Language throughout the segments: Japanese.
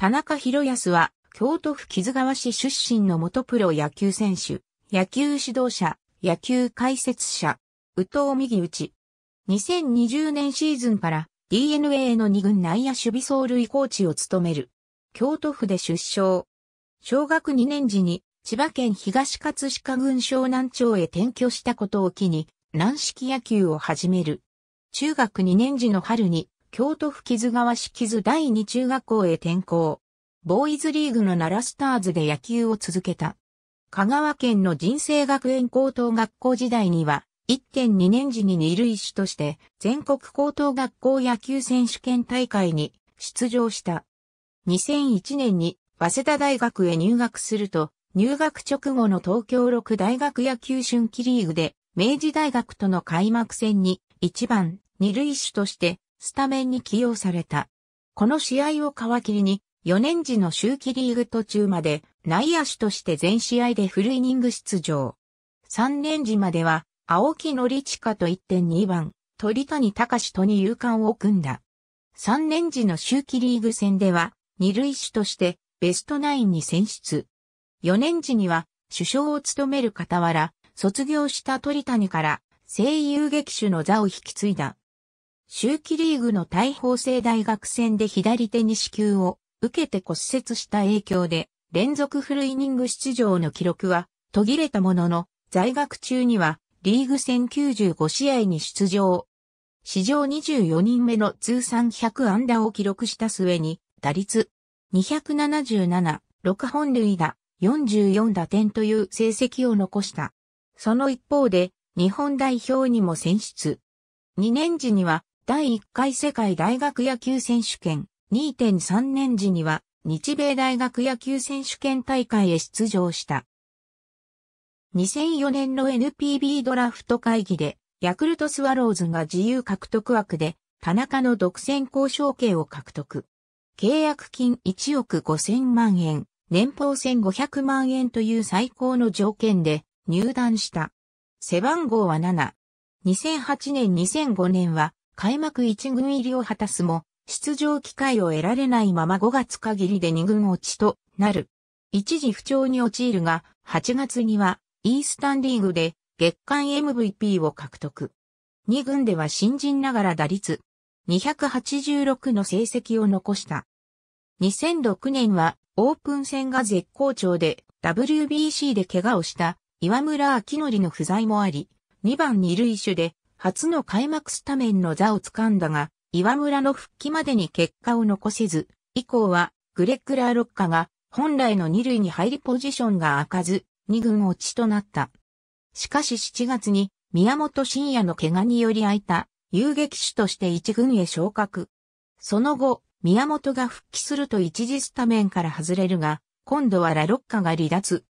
田中博康は、京都府木津川市出身の元プロ野球選手、野球指導者、野球解説者、宇藤右内。2020年シーズンから DNA の2軍内野守備走塁コーチを務める。京都府で出生。小学2年時に千葉県東葛飾郡湘南町へ転居したことを機に軟式野球を始める。中学2年時の春に京都府木津川市木津第二中学校へ転校。ボーイズリーグの奈良スターズで野球を続けた。香川県の人生学園高等学校時代には、1.2年時に二塁手として、全国高等学校野球選手権大会に出場した。2001年に、早稲田大学へ入学すると、入学直後の東京六大学野球春季リーグで、明治大学との開幕戦に、1番、二塁手としてスタメンに起用された。この試合を皮切りに、4年時の周期リーグ途中まで内野手として全試合でフルイニング出場。3年時までは、青木のりちかと1.2番、鳥谷隆とに勇敢を組んだ。3年時の周期リーグ戦では、二塁手としてベストナインに選出。4年時には、首相を務める傍ら、卒業した鳥谷から、声優劇手の座を引き継いだ。秋季リーグの大法制大学戦で左手に支給を受けて骨折した影響で、連続フルイニング出場の記録は途切れたものの、在学中にはリーグ戦95試合に出場。史上24人目の通算100安打を記録した末に、打率277、6本塁打、44打点という成績を残した。その一方で、日本代表にも選出。2年時には、第1回世界大学野球選手権2.3年時には日米大学野球選手権大会へ出場した。2004年の NPB ドラフト会議でヤクルトスワローズが自由獲得枠で田中の独占交渉権を獲得。契約金1億5000万円、年俸1500万円という最高の条件で入団した。背番号は7。2008年2005年は開幕1軍入りを果たすも、出場機会を得られないまま5月限りで2軍落ちとなる。一時不調に陥るが、8月にはイースタンリーグで月間 MVP を獲得。2軍では新人ながら打率286の成績を残した。2006年はオープン戦が絶好調で WBC で怪我をした岩村明則の不在もあり、2番二塁手で初の開幕スタメンの座を掴んだが、岩村の復帰までに結果を残せず、以降はグレッグラーロッカが本来の二塁に入りポジションが開かず、二軍落ちとなった。しかし7月に宮本慎也の怪我により空いた遊撃手として一軍へ昇格。その後、宮本が復帰すると一時スタメンから外れるが、今度はラロッカが離脱。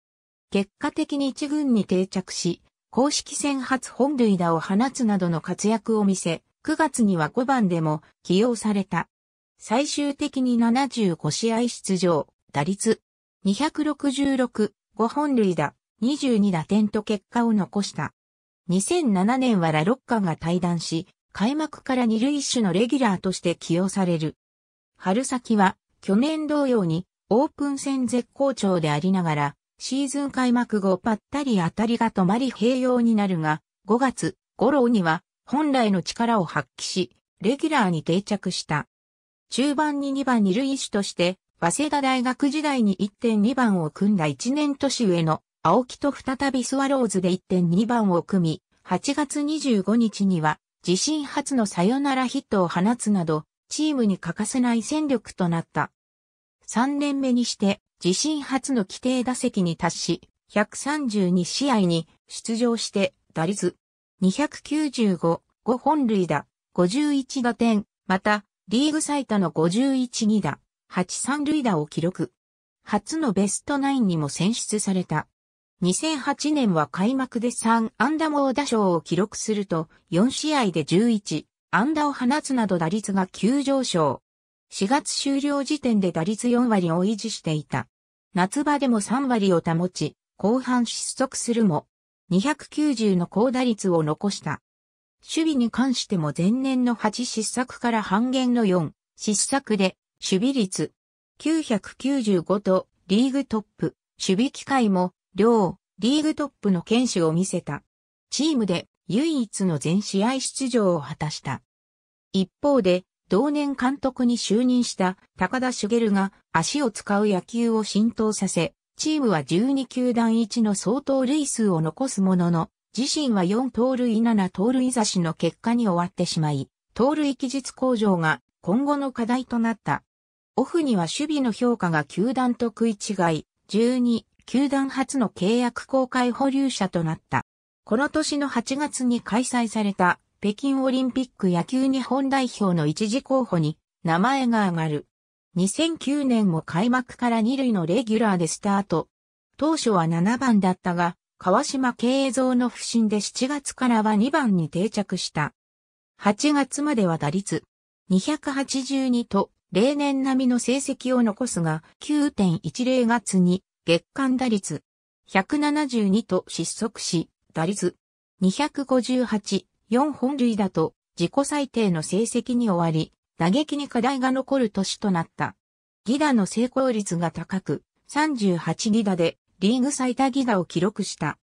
結果的に一軍に定着し、公式戦初本塁打を放つなどの活躍を見せ、9月には5番でも起用された。最終的に75試合出場、打率266、5本塁打、22打点と結果を残した。2007年はラロッカが退団し、開幕から二塁手のレギュラーとして起用される。春先は去年同様にオープン戦絶好調でありながら、シーズン開幕後ぱったり当たりが止まり併用になるが、5月頃には本来の力を発揮し、レギュラーに定着した。中盤に2番二塁手として、早稲田大学時代に1.2番を組んだ1年年上の青木と再びスワローズで1.2番を組み、8月25日には自身初のサヨナラヒットを放つなど、チームに欠かせない戦力となった。3年目にして自身初の規定打席に達し、132試合に出場して打率295、5本塁打、51打点、またリーグ最多の51二打、8三塁打を記録。初のベストナインにも選出された。2008年は開幕で3安打猛打賞を記録すると、4試合で11安打を放つなど打率が急上昇。4月終了時点で打率4割を維持していた。夏場でも3割を保ち、後半失速するも、290の高打率を残した。守備に関しても前年の8失策から半減の4失策で、守備率995とリーグトップ、守備機会も両リーグトップの堅守を見せた。チームで唯一の全試合出場を果たした。一方で同年監督に就任した高田茂が足を使う野球を浸透させ、チームは12球団一の相当類数を残すものの、自身は4盗塁7盗塁差しの結果に終わってしまい、盗塁技術向上が今後の課題となった。オフには守備の評価が球団と食い違い、12、球団初の契約公開保留者となった。この年の8月に開催された北京オリンピック野球日本代表の一時候補に名前が挙がる。2009年も開幕から2塁のレギュラーでスタート。当初は7番だったが、川島慶三の不振で7月からは2番に定着した。8月までは打率282と例年並みの成績を残すが9.10月に月間打率172と失速し、打率258 4本塁打と自己最低の成績に終わり、打撃に課題が残る年となった。ギダの成功率が高く、38ギダでリーグ最多ギダを記録した。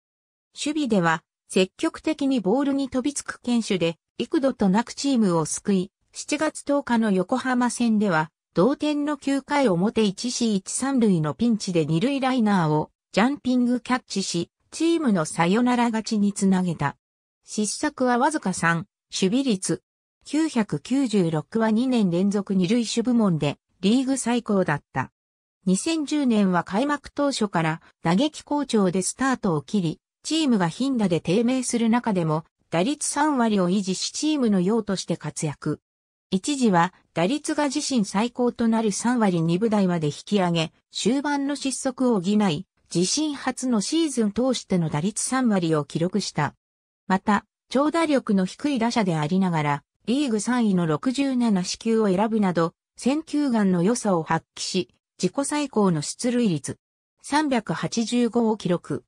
守備では、積極的にボールに飛びつく犬種で、幾度となくチームを救い、7月10日の横浜戦では、同点の9回表 1C13 塁のピンチで2塁ライナーをジャンピングキャッチし、チームのサヨナラ勝ちにつなげた。失策はわずか3、守備率。996は2年連続二塁手部門でリーグ最高だった。2010年は開幕当初から打撃好調でスタートを切り、チームが頻打で低迷する中でも打率3割を維持しチームの用として活躍。一時は打率が自身最高となる3割2分台まで引き上げ、終盤の失速を補い、自身初のシーズン通しての打率3割を記録した。また、長打力の低い打者でありながら、リーグ3位の67支球を選ぶなど、選球眼の良さを発揮し、自己最高の出塁率385を記録。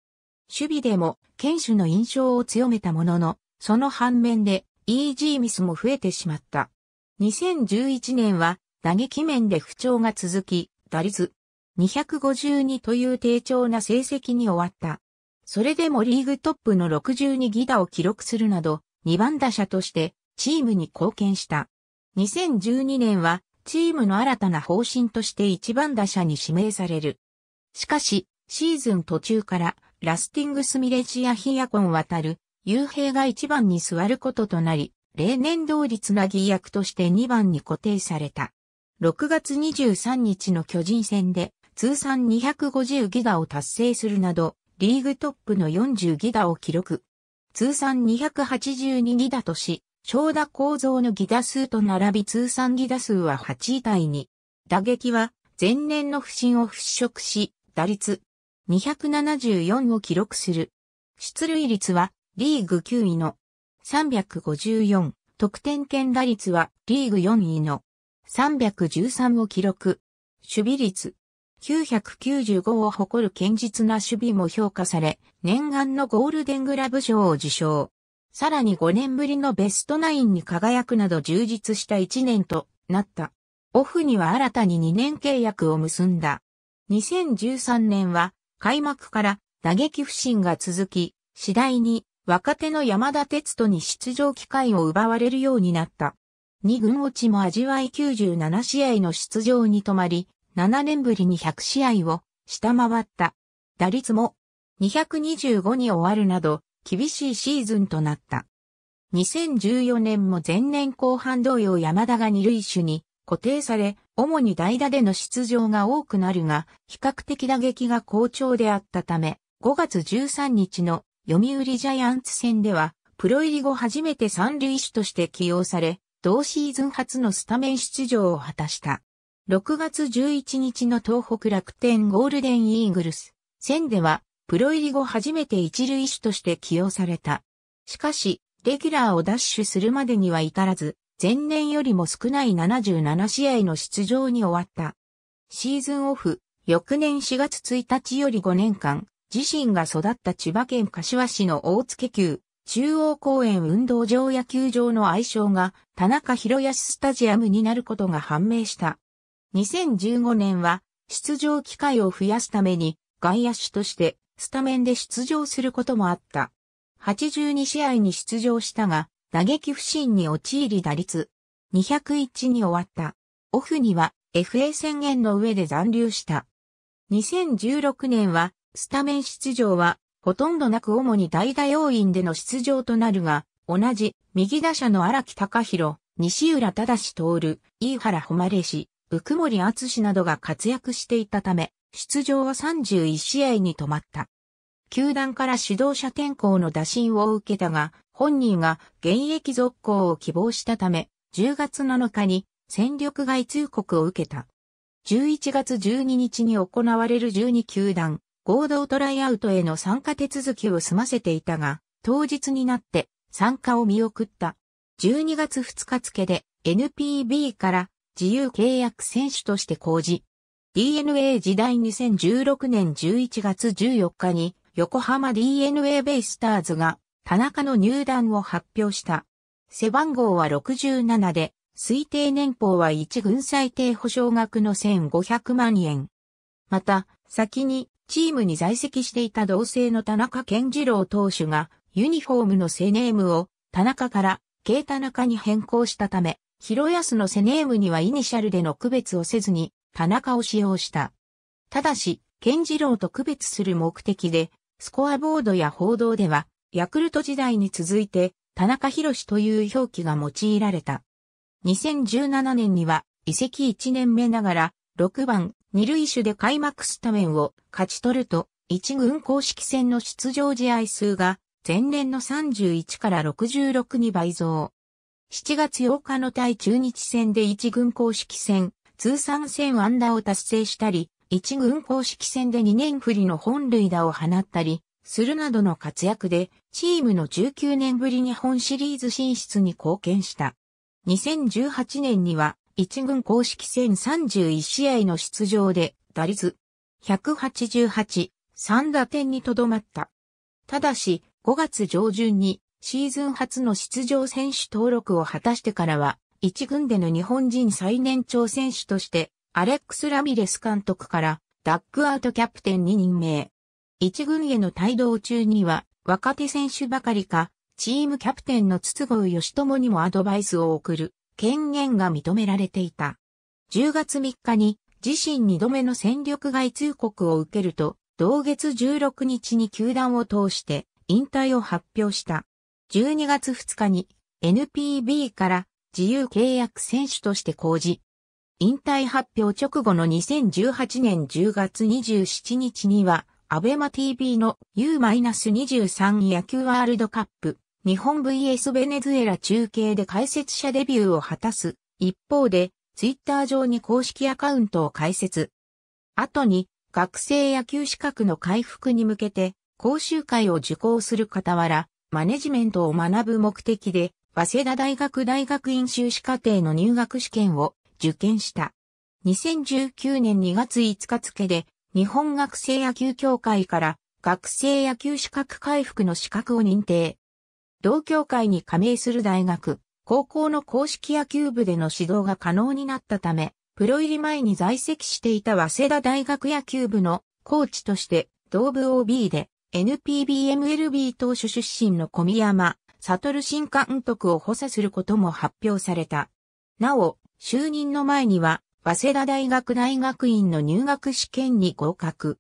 守備でも、堅守の印象を強めたものの、その反面で、イージーミスも増えてしまった。2011年は、打撃面で不調が続き、打率252という低調な成績に終わった。それでもリーグトップの62ギダを記録するなど、2番打者としてチームに貢献した。2012年はチームの新たな方針として1番打者に指名される。しかし、シーズン途中からラスティングスミレジアヒヤコン渡る、幽閉が1番に座ることとなり、例年通りつなぎ役として2番に固定された。6月23日の巨人戦で通算250ギガを達成するなど、リーグトップの40ギダを記録。通算282ギダとし、正打構造のギダ数と並び通算ギダ数は8位タイに、打撃は前年の不振を払拭し、打率274を記録する。出塁率はリーグ9位の354、得点圏打率はリーグ4位の313を記録。守備率995を誇る堅実な守備も評価され、念願のゴールデングラブ賞を受賞。さらに5年ぶりのベストナインに輝くなど充実した1年となった。オフには新たに2年契約を結んだ。2013年は開幕から打撃不振が続き、次第に若手の山田哲人に出場機会を奪われるようになった。2軍落ちも味わい97試合の出場に止まり、7年ぶりに100試合を下回った。打率も225に終わるなど厳しいシーズンとなった。2014年も前年後半同様山田が二塁手に固定され、主に代打での出場が多くなるが、比較的打撃が好調であったため、5月13日の読売ジャイアンツ戦では、プロ入り後初めて三塁手として起用され、同シーズン初のスタメン出場を果たした。6月11日の東北楽天ゴールデンイーグルス戦ではプロ入り後初めて一塁手として起用された。しかし、レギュラーをダッシュするまでには至らず、前年よりも少ない77試合の出場に終わった。シーズンオフ、翌年4月1日より5年間、自身が育った千葉県柏市の大月球、中央公園運動場野球場の愛称が田中博康スタジアムになることが判明した。2015年は出場機会を増やすために外野手としてスタメンで出場することもあった。82試合に出場したが打撃不振に陥り打率201に終わった。オフには FA 宣言の上で残留した。2016年はスタメン出場はほとんどなく主に代打要員での出場となるが、同じ右打者の荒木隆弘、西浦忠徹、飯原誉氏、福森厚などが活躍していたため、出場は31試合に止まった。球団から指導者転校の打診を受けたが、本人が現役続行を希望したため、10月7日に戦力外通告を受けた。11月12日に行われる12球団合同トライアウトへの参加手続きを済ませていたが、当日になって参加を見送った。12月2日付で NPB から自由契約選手として講じ、DNA 時代2016年11月14日に横浜 DNA ベイスターズが田中の入団を発表した。背番号は67で、推定年俸は1軍最低保証額の1500万円。また、先にチームに在籍していた同性の田中健次郎投手がユニフォームのセネームを田中から軽田中に変更したため、広安のセネームにはイニシャルでの区別をせずに、田中を使用した。ただし、健次郎と区別する目的で、スコアボードや報道では、ヤクルト時代に続いて、田中博という表記が用いられた。2017年には、移籍1年目ながら、6番、二塁手で開幕スタメンを勝ち取ると、1軍公式戦の出場試合数が、前年の31から66に倍増。7月8日の対中日戦で1軍公式戦、通算戦ワンダ安打を達成したり、1軍公式戦で2年振りの本塁打を放ったり、するなどの活躍で、チームの19年ぶり日本シリーズ進出に貢献した。2018年には、1軍公式戦31試合の出場で、打率188、3打点にとどまった。ただし、5月上旬にシーズン初の出場選手登録を果たしてからは、一軍での日本人最年長選手として、アレックス・ラミレス監督から、ダッグアウトキャプテンに任命。一軍への帯同中には、若手選手ばかりか、チームキャプテンの筒香義友にもアドバイスを送る、権限が認められていた。10月3日に、自身2度目の戦力外通告を受けると、同月16日に球団を通して引退を発表した。12月2日に NPB から自由契約選手として講じ、引退発表直後の2018年10月27日には、アベマ TV の U-23 野球ワールドカップ日本 VS ベネズエラ中継で解説者デビューを果たす。一方で、ツイッター上に公式アカウントを開設。後に、学生野球資格の回復に向けて、講習会を受講する傍ら、マネジメントを学ぶ目的で、早稲田大学大学院修士課程の入学試験を受験した。2019年2月5日付で、日本学生野球協会から学生野球資格回復の資格を認定。同協会に加盟する大学、高校の公式野球部での指導が可能になったため、プロ入り前に在籍していた早稲田大学野球部のコーチとして、同部 OB で NPBMLB 投手出身の小宮山、悟新監督を補佐することも発表された。なお、就任の前には、早稲田大学大学院の入学試験に合格。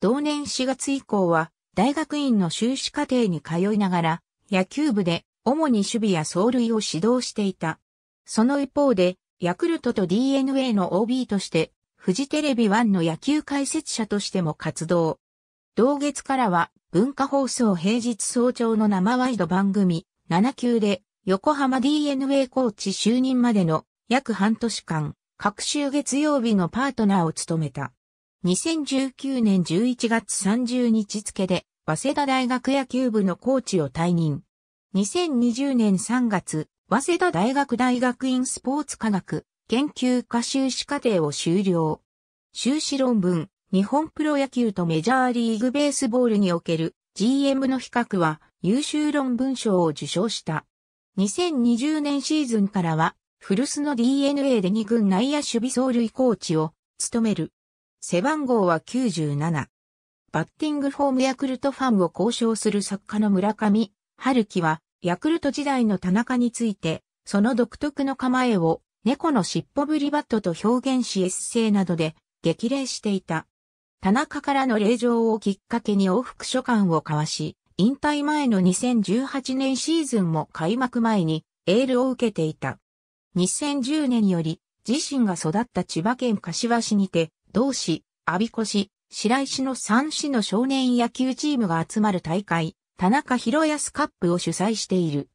同年4月以降は、大学院の修士課程に通いながら、野球部で主に守備や走塁を指導していた。その一方で、ヤクルトと DNA の OB として、フジテレビ1の野球解説者としても活動。同月からは、文化放送平日早朝の生ワイド番組7級で横浜 DNA コーチ就任までの約半年間、各週月曜日のパートナーを務めた。2019年11月30日付で、早稲田大学野球部のコーチを退任。2020年3月、早稲田大学大学院スポーツ科学研究科修士課程を修了。修士論文、日本プロ野球とメジャーリーグベースボールにおける GM の比較は優秀論文賞を受賞した。2020年シーズンからは、古巣の DNA で2軍内野守備走塁コーチを務める。背番号は97。バッティングフォームヤクルトファンを交渉する作家の村上春樹は、ヤクルト時代の田中について、その独特の構えを猫の尻尾ぶりバットと表現しエッセイなどで激励していた。田中からの令状をきっかけに往復書簡を交わし、引退前の2018年シーズンも開幕前にエールを受けていた。2010年より自身が育った千葉県柏市にて、同市、阿鼻子市、白石の3市の少年野球チームが集まる大会、田中広安カップを主催している。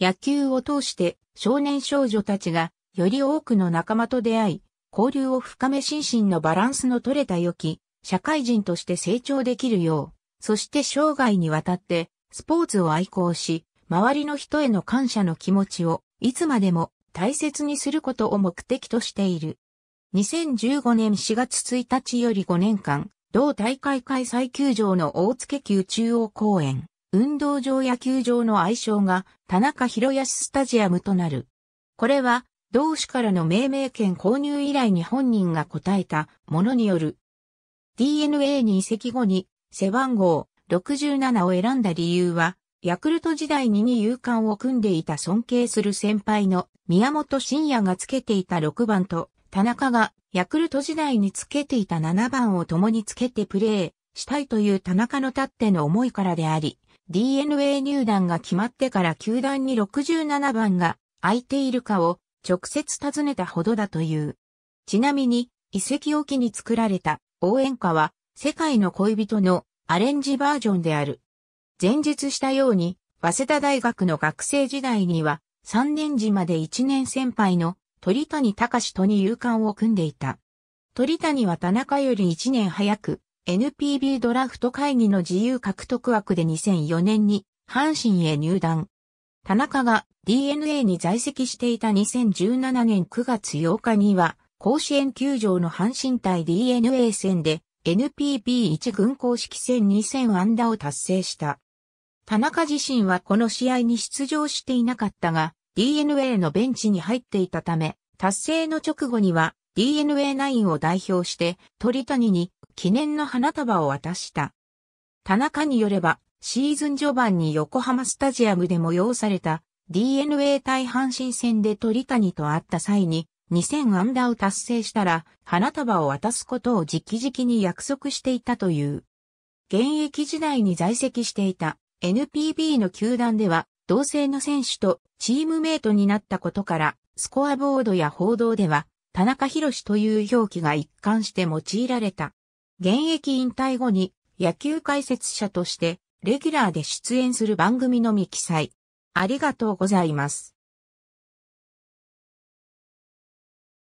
野球を通して少年少女たちがより多くの仲間と出会い、交流を深め心身のバランスの取れた良き、社会人として成長できるよう、そして生涯にわたってスポーツを愛好し、周りの人への感謝の気持ちをいつまでも大切にすることを目的としている。2015年4月1日より5年間、同大会開催球場の大付球中央公園、運動場野球場の愛称が田中博康スタジアムとなる。これは同種からの命名権購入以来に本人が答えたものによる。DNA に移籍後に背番号67を選んだ理由は、ヤクルト時代に二遊間を組んでいた尊敬する先輩の宮本慎也がつけていた6番と、田中がヤクルト時代につけていた7番を共につけてプレーしたいという田中の立っての思いからであり、DNA 入団が決まってから球団に67番が空いているかを直接訪ねたほどだという。ちなみに、遺跡を機に作られた応援歌は、世界の恋人のアレンジバージョンである。前述したように、早稲田大学の学生時代には、3年時まで1年先輩の鳥谷隆とに勇敢を組んでいた。鳥谷は田中より1年早く、NPB ドラフト会議の自由獲得枠で2004年に阪神へ入団。田中が DNA に在籍していた2017年9月8日には、甲子園球場の阪神対 DNA 戦で NPB1 軍公式戦2000安打を達成した。田中自身はこの試合に出場していなかったが、DNA のベンチに入っていたため、達成の直後には DNA9 を代表して鳥谷に記念の花束を渡した。田中によれば、シーズン序盤に横浜スタジアムで催された DNA 対阪神戦で鳥谷と会った際に、2000安打を達成したら、花束を渡すことを直々に約束していたという。現役時代に在籍していた NPB の球団では、同性の選手とチームメイトになったことから、スコアボードや報道では、田中博士という表記が一貫して用いられた。現役引退後に野球解説者としてレギュラーで出演する番組のみ記載。ありがとうございます。